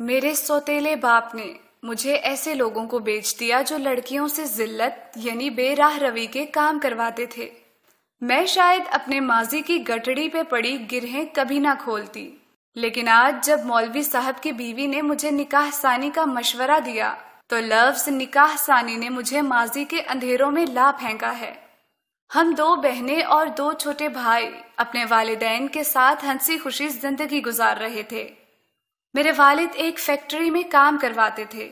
मेरे सौतेले बाप ने मुझे ऐसे लोगों को बेच दिया जो लड़कियों से जिल्लत यानी बेराह रवि के काम करवाते थे मैं शायद अपने माजी की गटड़ी पे पड़ी गिरहें कभी ना खोलती लेकिन आज जब मौलवी साहब की बीवी ने मुझे निकाह सानी का मशवरा दिया तो लफ्ज निकाह सानी ने मुझे माजी के अंधेरों में ला फेंका है हम दो बहनें और दो छोटे भाई अपने वालदेन के साथ हंसी खुशी जिंदगी गुजार रहे थे मेरे वालिद एक फैक्ट्री में काम करवाते थे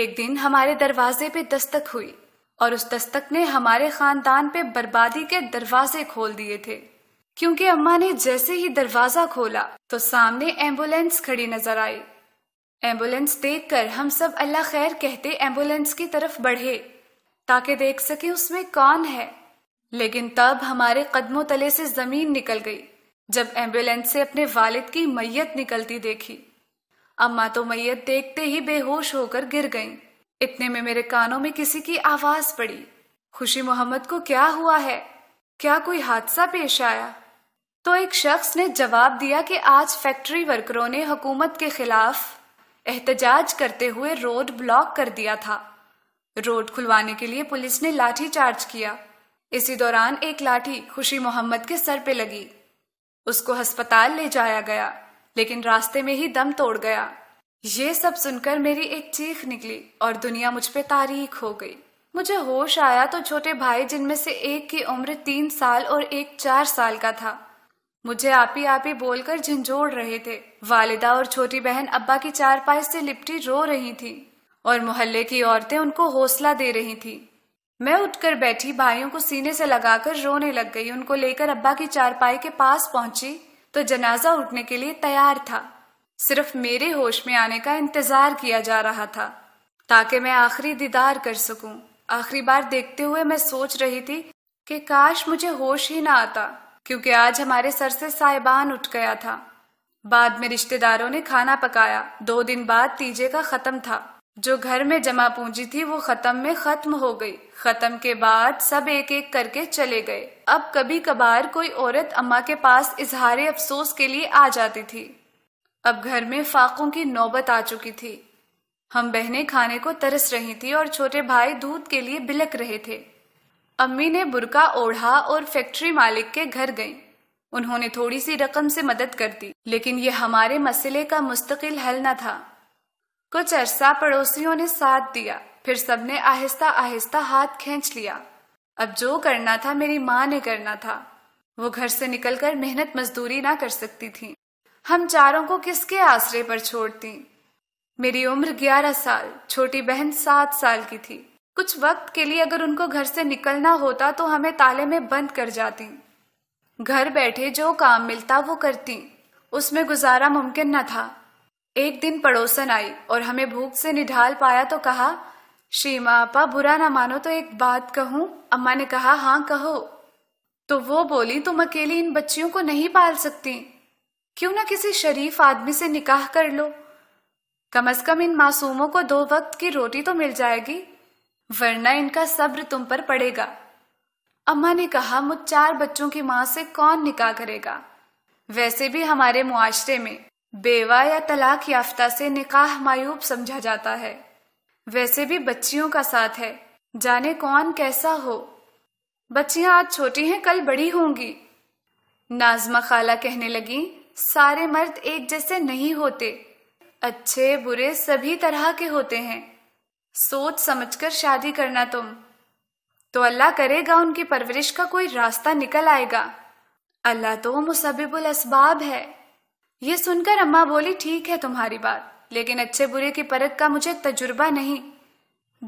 एक दिन हमारे दरवाजे पे दस्तक हुई और उस दस्तक ने हमारे खानदान पे बर्बादी के दरवाजे खोल दिए थे क्योंकि अम्मा ने जैसे ही दरवाजा खोला तो सामने एम्बुलेंस खड़ी नजर आई एम्बुलेंस देखकर हम सब अल्लाह खैर कहते एम्बुलेंस की तरफ बढ़े ताकि देख सके उसमें कौन है लेकिन तब हमारे कदमों तले से जमीन निकल गई जब एम्बुलेंस से अपने वालिद की मैयत निकलती देखी अम्मा तो मैयत देखते ही बेहोश होकर गिर गईं। इतने में मेरे कानों में किसी की आवाज पड़ी खुशी मोहम्मद को क्या हुआ है क्या कोई हादसा पेश आया तो एक शख्स ने जवाब दिया कि आज फैक्ट्री वर्करों ने हुकूमत के खिलाफ एहतजाज करते हुए रोड ब्लॉक कर दिया था रोड खुलवाने के लिए पुलिस ने लाठी चार्ज किया इसी दौरान एक लाठी खुशी मोहम्मद के सर पे लगी उसको अस्पताल ले जाया गया लेकिन रास्ते में ही दम तोड़ गया ये सब सुनकर मेरी एक चीख निकली और दुनिया मुझ पर तारीख हो गई मुझे होश आया तो छोटे भाई जिनमें से एक की उम्र तीन साल और एक चार साल का था मुझे आप ही आप ही बोलकर झंझोड़ रहे थे वालिदा और छोटी बहन अब्बा की चारपाई से लिपटी रो रही थी और मोहल्ले की औरतें उनको हौसला दे रही थी मैं उठकर बैठी भाइयों को सीने से लगाकर रोने लग गई उनको लेकर अब्बा की चारपाई के पास पहुंची तो जनाजा उठने के लिए तैयार था सिर्फ मेरे होश में आने का इंतजार किया जा रहा था ताकि मैं आखिरी दीदार कर सकूं। आखिरी बार देखते हुए मैं सोच रही थी कि काश मुझे होश ही ना आता क्योंकि आज हमारे सर से साइबान उठ गया था बाद में रिश्तेदारों ने खाना पकाया दो दिन बाद तीजे का खत्म था जो घर में जमा पूंजी थी वो खत्म में खत्म हो गई खत्म के बाद सब एक एक करके चले गए अब कभी कभार कोई औरत अम्मा के पास इजहार अफसोस के लिए आ जाती थी अब घर में फाकों की नौबत आ चुकी थी हम बहनें खाने को तरस रही थी और छोटे भाई दूध के लिए बिलक रहे थे अम्मी ने बुरका ओढ़ा और फैक्ट्री मालिक के घर गई उन्होंने थोड़ी सी रकम से मदद कर दी लेकिन ये हमारे मसले का मुस्तकिल हल न था कुछ अरसा पड़ोसियों ने साथ दिया फिर सबने आहिस्ता आहिस्ता हाथ खींच लिया अब जो करना था मेरी माँ ने करना था वो घर से निकलकर मेहनत मजदूरी ना कर सकती थी हम चारों को किसके आसरे पर छोड़ती मेरी उम्र ग्यारह साल छोटी बहन सात साल की थी कुछ वक्त के लिए अगर उनको घर से निकलना होता तो हमें ताले में बंद कर जाती घर बैठे जो काम मिलता वो करती उसमें गुजारा मुमकिन न था एक दिन पड़ोसन आई और हमें भूख से निढाल पाया तो कहा श्रीमा आपा बुरा ना मानो तो एक बात कहूं अम्मा ने कहा हाँ कहो तो वो बोली तुम अकेली इन बच्चियों को नहीं पाल सकती क्यों ना किसी शरीफ आदमी से निकाह कर लो कम अज कम इन मासूमों को दो वक्त की रोटी तो मिल जाएगी वरना इनका सब्र तुम पर पड़ेगा अम्मा ने कहा मुझ चार बच्चों की माँ से कौन निकाह करेगा वैसे भी हमारे मुआशरे में बेवा या तलाक याफ्ता से निकाह मायूब समझा जाता है वैसे भी बच्चियों का साथ है जाने कौन कैसा हो बच्चियां आज छोटी हैं कल बड़ी होंगी नाजमा खाला कहने लगी सारे मर्द एक जैसे नहीं होते अच्छे बुरे सभी तरह के होते हैं सोच समझकर शादी करना तुम तो अल्लाह करेगा उनकी परवरिश का कोई रास्ता निकल आएगा अल्लाह तो मुसबिबुल असबाब है ये सुनकर अम्मा बोली ठीक है तुम्हारी बात लेकिन अच्छे बुरे की परख का मुझे तजुर्बा नहीं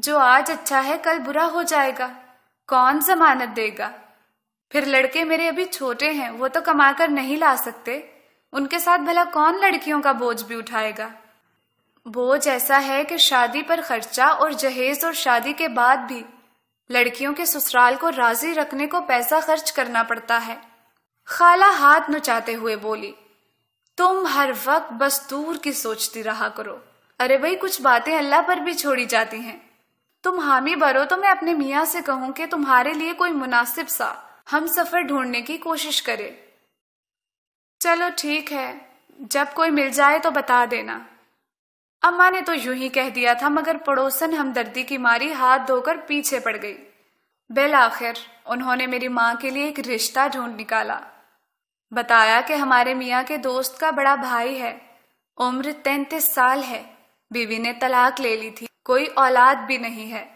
जो आज अच्छा है कल बुरा हो जाएगा कौन जमानत देगा फिर लड़के मेरे अभी छोटे हैं वो तो कमाकर नहीं ला सकते उनके साथ भला कौन लड़कियों का बोझ भी उठाएगा बोझ ऐसा है कि शादी पर खर्चा और जहेज और शादी के बाद भी लड़कियों के ससुराल को राजी रखने को पैसा खर्च करना पड़ता है खाला हाथ नुचाते हुए बोली तुम हर वक्त बस दूर की सोचती रहा करो अरे भाई कुछ बातें अल्लाह पर भी छोड़ी जाती हैं तुम हामी भरो तो मैं अपने मियाँ से कहूँ कि तुम्हारे लिए कोई मुनासिब सा हम सफर ढूंढने की कोशिश करे चलो ठीक है जब कोई मिल जाए तो बता देना अम्मा ने तो यूं ही कह दिया था मगर पड़ोसन हमदर्दी की मारी हाथ धोकर पीछे पड़ गई बेल आखिर उन्होंने मेरी माँ के लिए एक रिश्ता ढूंढ निकाला बताया कि हमारे मियाँ के दोस्त का बड़ा भाई है उम्र तैतीस साल है बीवी ने तलाक ले ली थी कोई औलाद भी नहीं है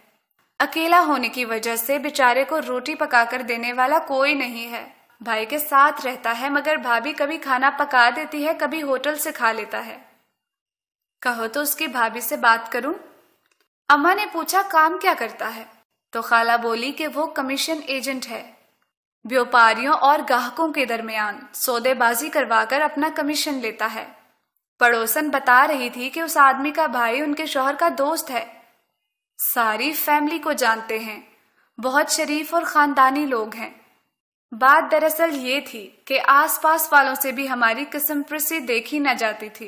अकेला होने की वजह से बेचारे को रोटी पकाकर देने वाला कोई नहीं है भाई के साथ रहता है मगर भाभी कभी खाना पका देती है कभी होटल से खा लेता है कहो तो उसकी भाभी से बात करूं अम्मा ने पूछा काम क्या करता है तो खाला बोली कि वो कमीशन एजेंट है व्यापारियों और ग्राहकों के दरमियान सौदेबाजी करवाकर अपना कमीशन लेता है पड़ोसन बता रही थी कि उस आदमी का भाई उनके शोहर का दोस्त है सारी फैमिली को जानते हैं बहुत शरीफ और खानदानी लोग हैं बात दरअसल ये थी कि आसपास वालों से भी हमारी किस्म प्रसिद्ध देखी न जाती थी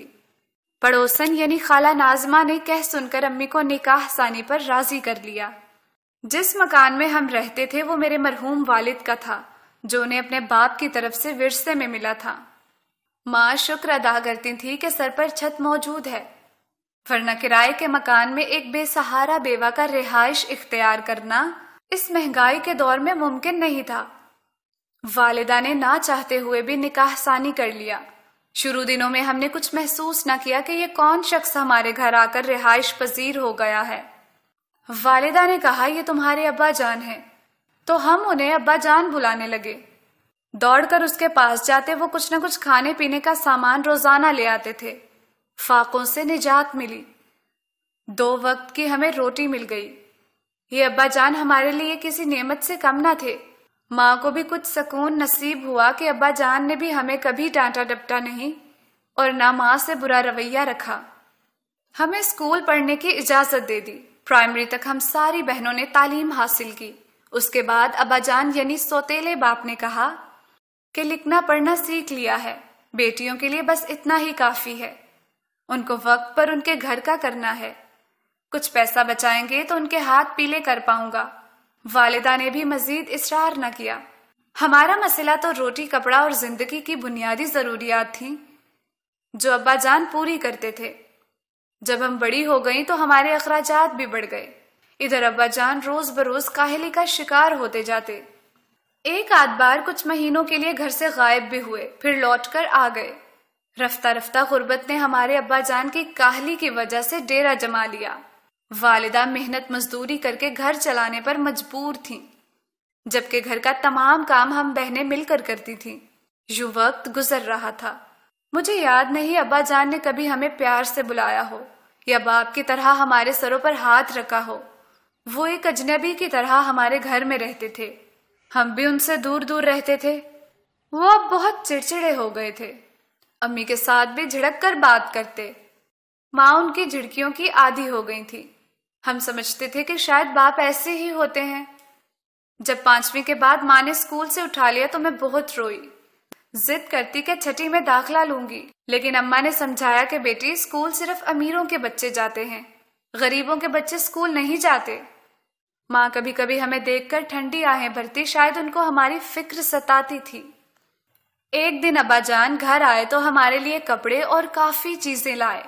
पड़ोसन यानी खाला नाजमा ने कह सुनकर अम्मी को निकाह सानी पर राजी कर लिया जिस मकान में हम रहते थे वो मेरे मरहूम वालिद का था जो उन्हें अपने बाप की तरफ से विरसे में मिला था माँ शुक्र अदा करती थी कि सर पर छत मौजूद है वरना किराए के मकान में एक बेसहारा बेवा का रिहाइश इख्तियार करना इस महंगाई के दौर में मुमकिन नहीं था वालिदा ने ना चाहते हुए भी निकाह सानी कर लिया शुरू दिनों में हमने कुछ महसूस ना किया कि ये कौन शख्स हमारे घर आकर रिहाइश पजीर हो गया है वालिदा ने कहा ये तुम्हारे अब्बा जान है तो हम उन्हें अब्बा जान बुलाने लगे दौड़कर उसके पास जाते वो कुछ न कुछ खाने पीने का सामान रोजाना ले आते थे फाकों से निजात मिली दो वक्त की हमें रोटी मिल गई ये अब्बा जान हमारे लिए किसी नेमत से कम ना थे माँ को भी कुछ सकून नसीब हुआ कि अब्बा जान ने भी हमें कभी डांटा डपटा नहीं और ना माँ से बुरा रवैया रखा हमें स्कूल पढ़ने की इजाजत दे दी प्राइमरी तक हम सारी बहनों ने तालीम हासिल की उसके बाद अबाजान यानी सोतेले बाप ने कहा कि लिखना पढ़ना सीख लिया है बेटियों के लिए बस इतना ही काफी है उनको वक्त पर उनके घर का करना है कुछ पैसा बचाएंगे तो उनके हाथ पीले कर पाऊंगा वालिदा ने भी मजीद इसरार न किया हमारा मसला तो रोटी कपड़ा और जिंदगी की बुनियादी जरूरियात थी जो अब्बाजान पूरी करते थे जब हम बड़ी हो गई तो हमारे अखराज भी बढ़ गए इधर अब्बा जान रोज बरोज काहली का शिकार होते जाते एक आध बार कुछ महीनों के लिए घर से गायब भी हुए फिर लौट कर आ गए रफ्ता रफ्ता गुर्बत ने हमारे अब्बा जान की काहली की वजह से डेरा जमा लिया वालिदा मेहनत मजदूरी करके घर चलाने पर मजबूर थी जबकि घर का तमाम काम हम बहनें मिलकर करती थी यु वक्त गुजर रहा था मुझे याद नहीं अब्बा जान ने कभी हमें प्यार से बुलाया हो या बाप की तरह हमारे सरों पर हाथ रखा हो वो एक अजनबी की तरह हमारे घर में रहते थे हम भी उनसे दूर दूर रहते थे वो अब बहुत चिड़चिड़े हो गए थे अम्मी के साथ भी झिड़क कर बात करते माँ उनकी झिड़कियों की आदि हो गई थी हम समझते थे कि शायद बाप ऐसे ही होते हैं जब पांचवी के बाद माँ ने स्कूल से उठा लिया तो मैं बहुत रोई जिद करती कि छठी में दाखला लूंगी लेकिन अम्मा ने समझाया कि बेटी स्कूल सिर्फ अमीरों के बच्चे जाते हैं गरीबों के बच्चे स्कूल नहीं जाते माँ कभी कभी हमें देखकर ठंडी आहें भरती शायद उनको हमारी फिक्र सताती थी एक दिन अब्बाजान घर आए तो हमारे लिए कपड़े और काफी चीजें लाए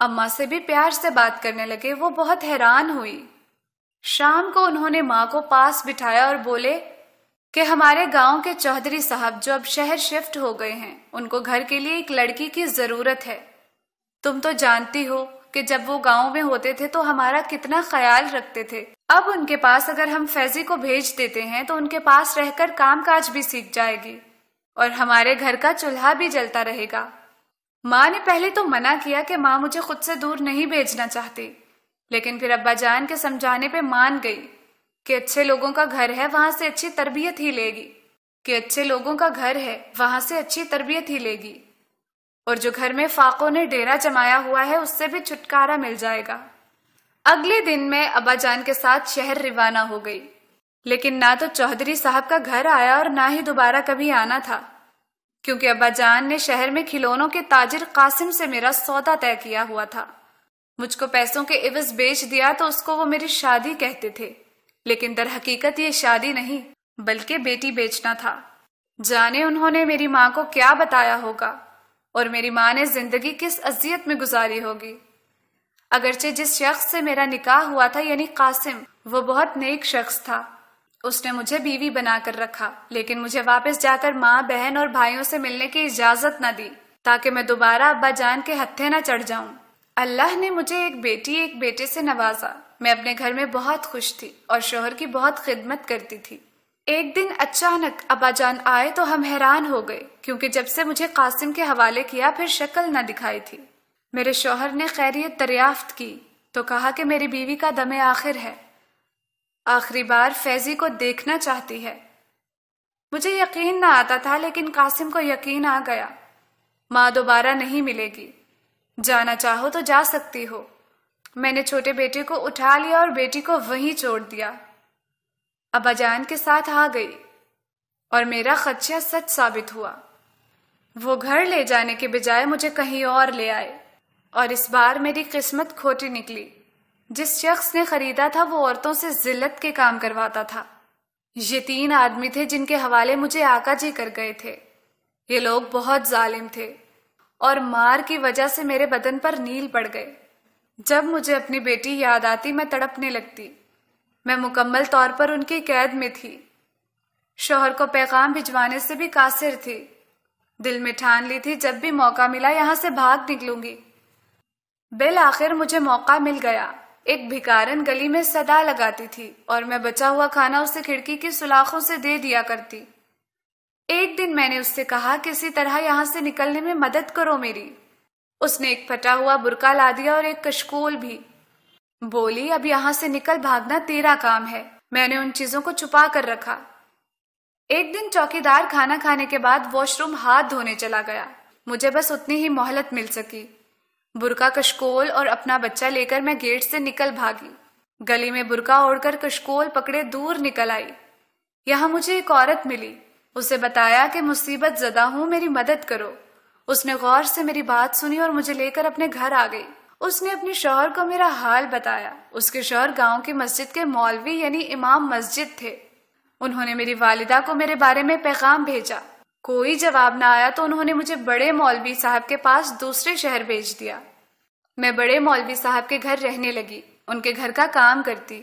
अम्मा से भी प्यार से बात करने लगे वो बहुत हैरान हुई शाम को उन्होंने माँ को पास बिठाया और बोले कि हमारे गांव के चौधरी साहब जो अब शहर शिफ्ट हो गए हैं उनको घर के लिए एक लड़की की जरूरत है तुम तो जानती हो कि जब वो गांव में होते थे तो हमारा कितना ख्याल रखते थे अब उनके पास अगर हम फैजी को भेज देते हैं तो उनके पास रहकर काम काज भी सीख जाएगी और हमारे घर का चूल्हा भी जलता रहेगा माँ ने पहले तो मना किया कि माँ मुझे खुद से दूर नहीं भेजना चाहती लेकिन फिर अब्बाजान के समझाने पे मान गई कि अच्छे लोगों का घर है वहां से अच्छी तरबियत ही लेगी कि अच्छे लोगों का घर है वहां से अच्छी तरबियत ही लेगी और जो घर में फाकों ने डेरा जमाया हुआ है उससे भी छुटकारा मिल जाएगा अगले दिन मैं अब्बाजान के साथ शहर रिवाना हो गई लेकिन ना तो चौधरी साहब का घर आया और ना ही दोबारा कभी आना था क्योंकि अब्बाजान ने शहर में खिलौनों के ताजिर कासिम से मेरा सौदा तय किया हुआ था मुझको पैसों के इवज बेच दिया तो उसको वो मेरी शादी कहते थे लेकिन दर हकीकत ये शादी नहीं बल्कि बेटी बेचना था जाने उन्होंने मेरी माँ को क्या बताया होगा और मेरी माँ ने जिंदगी किस अजियत में गुजारी होगी अगरचे जिस शख्स से मेरा निकाह हुआ था यानी कासिम वो बहुत नेक शख्स था उसने मुझे बीवी बनाकर रखा लेकिन मुझे वापस जाकर माँ बहन और भाइयों से मिलने की इजाजत न दी ताकि मैं दोबारा अब्बा जान के हत्थे न चढ़ जाऊं अल्लाह ने मुझे एक बेटी एक बेटे से नवाजा मैं अपने घर में बहुत खुश थी और शोहर की बहुत खिदमत करती थी एक दिन अचानक अबाजान आए तो हम हैरान हो गए क्योंकि जब से मुझे कासिम के हवाले किया फिर शक्ल न दिखाई थी मेरे शोहर ने खैरियत दरियाफ्त की तो कहा कि मेरी बीवी का दमे आखिर है आखिरी बार फैजी को देखना चाहती है मुझे यकीन ना आता था लेकिन कासिम को यकीन आ गया माँ दोबारा नहीं मिलेगी जाना चाहो तो जा सकती हो मैंने छोटे बेटे को उठा लिया और बेटी को वहीं छोड़ दिया अबाजान के साथ आ गई और मेरा खदशा सच साबित हुआ वो घर ले जाने के बजाय मुझे कहीं और ले आए और इस बार मेरी किस्मत खोटी निकली जिस शख्स ने खरीदा था वो औरतों से जिल्लत के काम करवाता था ये तीन आदमी थे जिनके हवाले मुझे आका जी कर गए थे ये लोग बहुत जालिम थे और मार की वजह से मेरे बदन पर नील पड़ गए जब मुझे अपनी बेटी याद आती मैं तड़पने लगती मैं मुकम्मल तौर पर उनकी कैद में थी शोहर को पैगाम भिजवाने से भी कासिर थी दिल में ठान ली थी जब भी मौका मिला यहां से भाग निकलूंगी बिल आखिर मुझे मौका मिल गया एक भिकारन गली में सदा लगाती थी और मैं बचा हुआ खाना उसे खिड़की की सुलाखों से दे दिया करती एक दिन मैंने उससे कहा किसी तरह यहां से निकलने में मदद करो मेरी उसने एक फटा हुआ बुरका ला दिया और एक कशकोल भी बोली अब यहां से निकल भागना तेरा काम है मैंने उन चीजों को छुपा कर रखा एक दिन चौकीदार खाना खाने के बाद वॉशरूम हाथ धोने चला गया मुझे बस उतनी ही मोहलत मिल सकी बुरका कशकोल और अपना बच्चा लेकर मैं गेट से निकल भागी गली में बुरका ओढ़कर कशकोल पकड़े दूर निकल आई यहां मुझे एक औरत मिली उसे बताया कि मुसीबत जदा हूं मेरी मदद करो उसने गौर से मेरी बात सुनी और मुझे लेकर अपने घर आ गई उसने अपने शोहर को मेरा हाल बताया उसके शोहर गांव की मस्जिद के मौलवी यानी इमाम मस्जिद थे उन्होंने मेरी वालिदा को मेरे बारे में पैगाम भेजा कोई जवाब ना आया तो उन्होंने मुझे बड़े मौलवी साहब के पास दूसरे शहर भेज दिया मैं बड़े मौलवी साहब के घर रहने लगी उनके घर का काम करती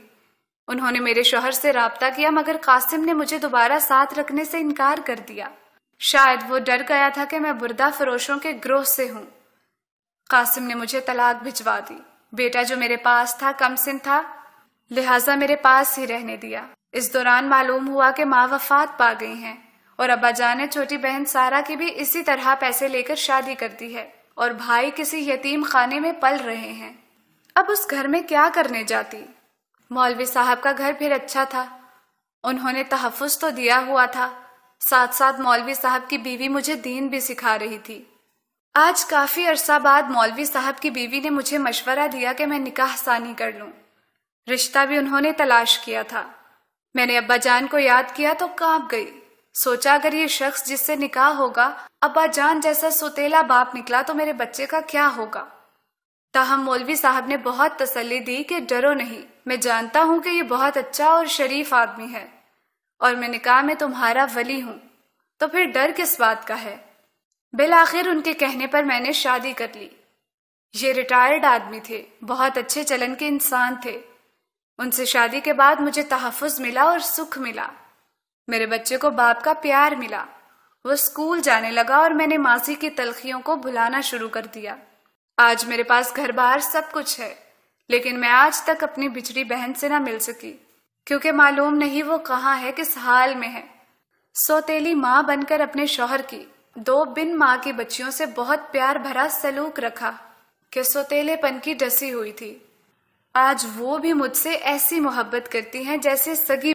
उन्होंने मेरे शोहर से रबता किया मगर कासिम ने मुझे दोबारा साथ रखने से इनकार कर दिया शायद वो डर गया था कि मैं बुरदा फरोशों के ग्रोह से हूं कासिम ने मुझे तलाक भिजवा दी बेटा जो मेरे पास था कम सिंह था लिहाजा मेरे पास ही रहने दिया इस दौरान मालूम हुआ कि माँ वफात पा गई हैं और अब्बाजा ने छोटी बहन सारा की भी इसी तरह पैसे लेकर शादी कर दी है और भाई किसी यतीम खाने में पल रहे हैं अब उस घर में क्या करने जाती मौलवी साहब का घर फिर अच्छा था उन्होंने तहफ़ तो दिया हुआ था साथ साथ मौलवी साहब की बीवी मुझे दीन भी सिखा रही थी आज काफी अरसा बाद मौलवी साहब की बीवी ने मुझे मशवरा दिया कि मैं निकाह सानी कर लूं। रिश्ता भी उन्होंने तलाश किया था मैंने अब्बा जान को याद किया तो कांप गई सोचा अगर ये शख्स जिससे निकाह होगा अब्बा जान जैसा सुतेला बाप निकला तो मेरे बच्चे का क्या होगा ताहम मौलवी साहब ने बहुत तसल्ली दी कि डरो नहीं मैं जानता हूं कि ये बहुत अच्छा और शरीफ आदमी है और मैंने कहा मैं तुम्हारा वली हूं तो फिर डर किस बात का है बिल आखिर उनके कहने पर मैंने शादी कर ली ये रिटायर्ड आदमी थे बहुत अच्छे चलन के इंसान थे उनसे शादी के बाद मुझे तहफ़ मिला और सुख मिला मेरे बच्चे को बाप का प्यार मिला वो स्कूल जाने लगा और मैंने मासी की तलखियों को भुलाना शुरू कर दिया आज मेरे पास घर बार सब कुछ है लेकिन मैं आज तक अपनी बिछड़ी बहन से ना मिल सकी क्योंकि मालूम नहीं वो कहाँ है किस हाल में है सौतेली माँ बनकर अपने शोहर की दो बिन माँ की बच्चियों से बहुत प्यार भरा सलूक रखा कि सौतेलेपन की डसी हुई थी आज वो भी मुझसे ऐसी मोहब्बत करती हैं जैसे सगी